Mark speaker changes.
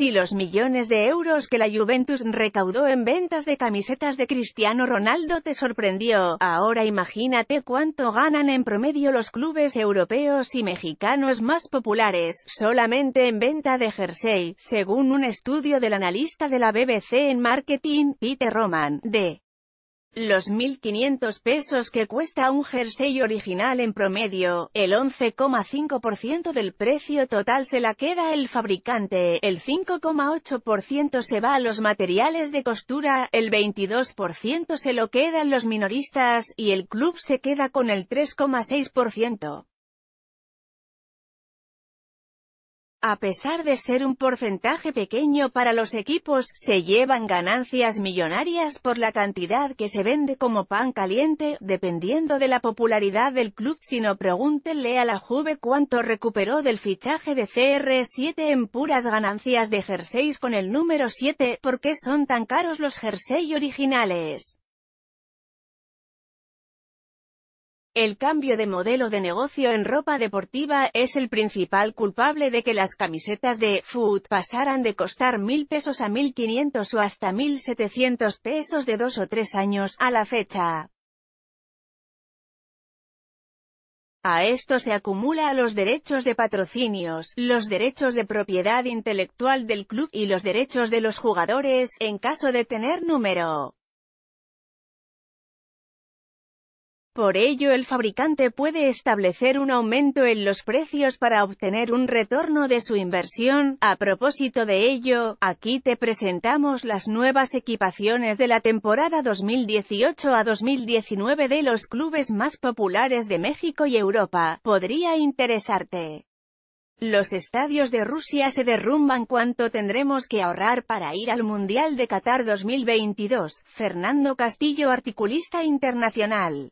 Speaker 1: si los millones de euros que la Juventus recaudó en ventas de camisetas de Cristiano Ronaldo te sorprendió, ahora imagínate cuánto ganan en promedio los clubes europeos y mexicanos más populares, solamente en venta de jersey, según un estudio del analista de la BBC en marketing, Peter Roman, de los 1.500 pesos que cuesta un jersey original en promedio, el 11,5% del precio total se la queda el fabricante, el 5,8% se va a los materiales de costura, el 22% se lo quedan los minoristas, y el club se queda con el 3,6%. A pesar de ser un porcentaje pequeño para los equipos, se llevan ganancias millonarias por la cantidad que se vende como pan caliente, dependiendo de la popularidad del club. Si no pregúntenle a la Juve cuánto recuperó del fichaje de CR7 en puras ganancias de jerseys con el número 7, ¿por qué son tan caros los jersey originales? El cambio de modelo de negocio en ropa deportiva es el principal culpable de que las camisetas de food pasaran de costar mil pesos a 1.500 o hasta 1.700 pesos de dos o tres años, a la fecha. A esto se acumula los derechos de patrocinios, los derechos de propiedad intelectual del club y los derechos de los jugadores, en caso de tener número. Por ello el fabricante puede establecer un aumento en los precios para obtener un retorno de su inversión. A propósito de ello, aquí te presentamos las nuevas equipaciones de la temporada 2018 a 2019 de los clubes más populares de México y Europa. Podría interesarte. Los estadios de Rusia se derrumban cuánto tendremos que ahorrar para ir al Mundial de Qatar 2022. Fernando Castillo, articulista internacional.